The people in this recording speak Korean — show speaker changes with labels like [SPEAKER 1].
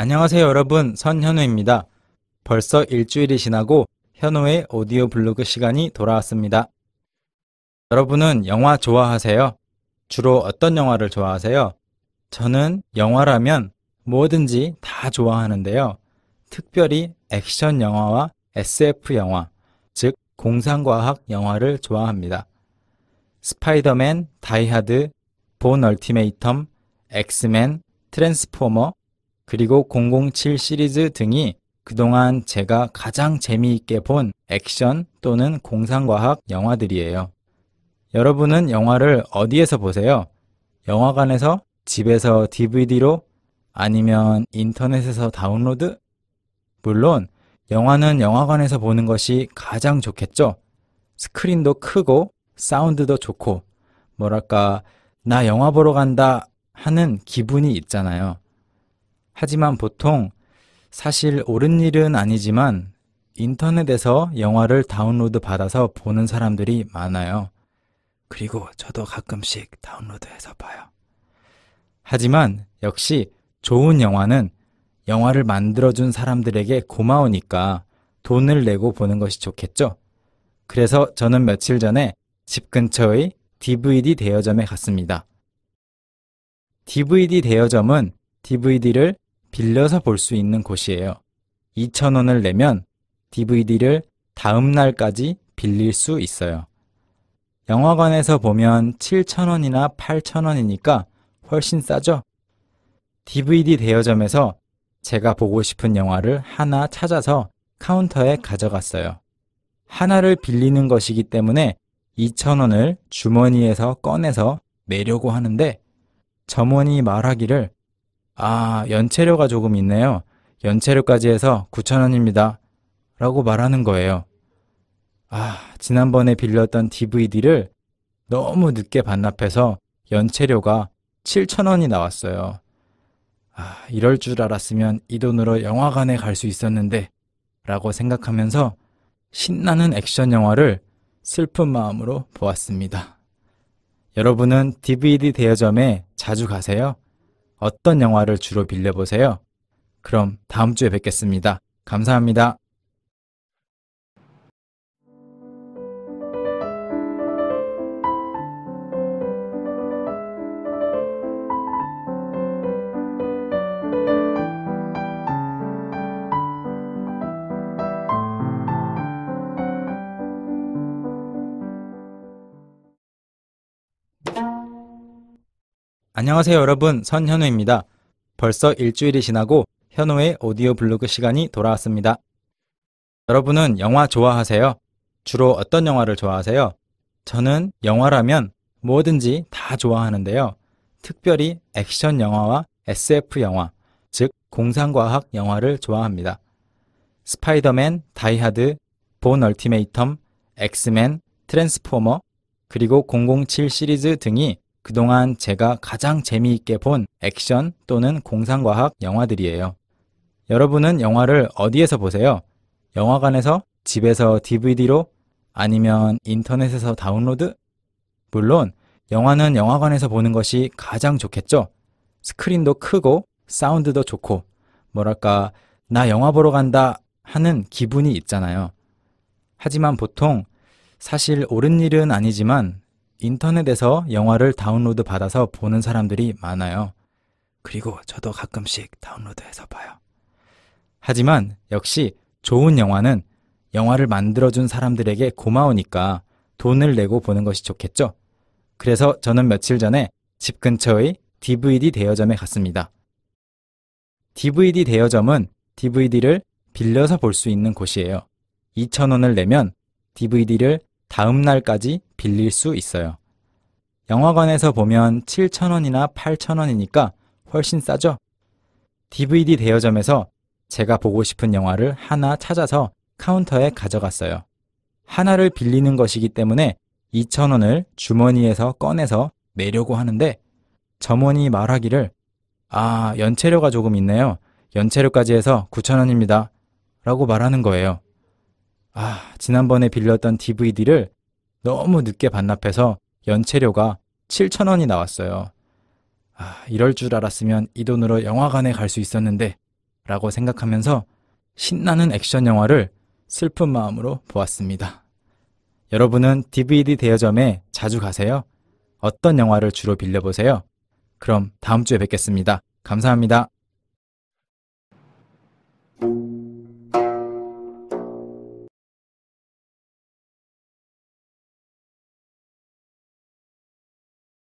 [SPEAKER 1] 안녕하세요 여러분 선현우입니다. 벌써 일주일이 지나고 현우의 오디오 블로그 시간이 돌아왔습니다. 여러분은 영화 좋아하세요? 주로 어떤 영화를 좋아하세요? 저는 영화라면 뭐든지 다 좋아하는데요. 특별히 액션 영화와 SF 영화, 즉 공상과학 영화를 좋아합니다. 스파이더맨, 다이하드, 본 얼티메이텀, 엑스맨, 트랜스포머, 그리고 007 시리즈 등이 그동안 제가 가장 재미있게 본 액션 또는 공상과학 영화들이에요. 여러분은 영화를 어디에서 보세요? 영화관에서? 집에서 DVD로? 아니면 인터넷에서 다운로드? 물론 영화는 영화관에서 보는 것이 가장 좋겠죠. 스크린도 크고 사운드도 좋고 뭐랄까 나 영화 보러 간다 하는 기분이 있잖아요. 하지만 보통 사실 옳은 일은 아니지만 인터넷에서 영화를 다운로드 받아서 보는 사람들이 많아요. 그리고 저도 가끔씩 다운로드해서 봐요. 하지만 역시 좋은 영화는 영화를 만들어준 사람들에게 고마우니까 돈을 내고 보는 것이 좋겠죠. 그래서 저는 며칠 전에 집 근처의 DVD 대여점에 갔습니다. DVD 대여점은 DVD를 빌려서 볼 수 있는 곳이에요. 2,000원을 내면 DVD를 다음 날까지 빌릴 수 있어요. 영화관에서 보면 7,000원이나 8,000원이니까 훨씬 싸죠? DVD 대여점에서 제가 보고 싶은 영화를 하나 찾아서 카운터에 가져갔어요. 하나를 빌리는 것이기 때문에 2,000원을 주머니에서 꺼내서 내려고 하는데 점원이 말하기를 아, 연체료가 조금 있네요. 연체료까지 해서 9,000원입니다. 라고 말하는 거예요. 아, 지난번에 빌렸던 DVD를 너무 늦게 반납해서 연체료가 7,000원이 나왔어요. 아, 이럴 줄 알았으면 이 돈으로 영화관에 갈 수 있었는데 라고 생각하면서 신나는 액션 영화를 슬픈 마음으로 보았습니다. 여러분은 DVD 대여점에 자주 가세요? 어떤 영화를 주로 빌려보세요? 그럼 다음 주에 뵙겠습니다. 감사합니다. 안녕하세요 여러분 선현우입니다. 벌써 일주일이 지나고 현우의 오디오 블로그 시간이 돌아왔습니다. 여러분은 영화 좋아하세요? 주로 어떤 영화를 좋아하세요? 저는 영화라면 뭐든지 다 좋아하는데요. 특별히 액션 영화와 SF 영화, 즉 공상과학 영화를 좋아합니다. 스파이더맨, 다이하드, 본 얼티메이텀, 엑스맨, 트랜스포머, 그리고 007 시리즈 등이 그동안 제가 가장 재미있게 본 액션 또는 공상과학 영화들이에요. 여러분은 영화를 어디에서 보세요? 영화관에서? 집에서 DVD로? 아니면 인터넷에서 다운로드? 물론 영화는 영화관에서 보는 것이 가장 좋겠죠. 스크린도 크고 사운드도 좋고 뭐랄까 나 영화 보러 간다 하는 기분이 있잖아요. 하지만 보통 사실 옳은 일은 아니지만 인터넷에서 영화를 다운로드 받아서 보는 사람들이 많아요. 그리고 저도 가끔씩 다운로드해서 봐요. 하지만 역시 좋은 영화는 영화를 만들어준 사람들에게 고마우니까 돈을 내고 보는 것이 좋겠죠? 그래서 저는 며칠 전에 집 근처의 DVD 대여점에 갔습니다. DVD 대여점은 DVD를 빌려서 볼 수 있는 곳이에요. 2,000원을 내면 DVD를 다음 날까지 빌릴 수 있어요. 영화관에서 보면 7,000원이나 8,000원이니까 훨씬 싸죠? DVD 대여점에서 제가 보고 싶은 영화를 하나 찾아서 카운터에 가져갔어요. 하나를 빌리는 것이기 때문에 2,000원을 주머니에서 꺼내서 내려고 하는데 점원이 말하기를 아, 연체료가 조금 있네요. 연체료까지 해서 9,000원입니다. 라고 말하는 거예요. 아, 지난번에 빌렸던 DVD를 너무 늦게 반납해서 연체료가 7천원이 나왔어요. 아, 이럴 줄 알았으면 이 돈으로 영화관에 갈 수 있었는데 라고 생각하면서 신나는 액션 영화를 슬픈 마음으로 보았습니다. 여러분은 DVD 대여점에 자주 가세요? 어떤 영화를 주로 빌려보세요? 그럼 다음 주에 뵙겠습니다. 감사합니다.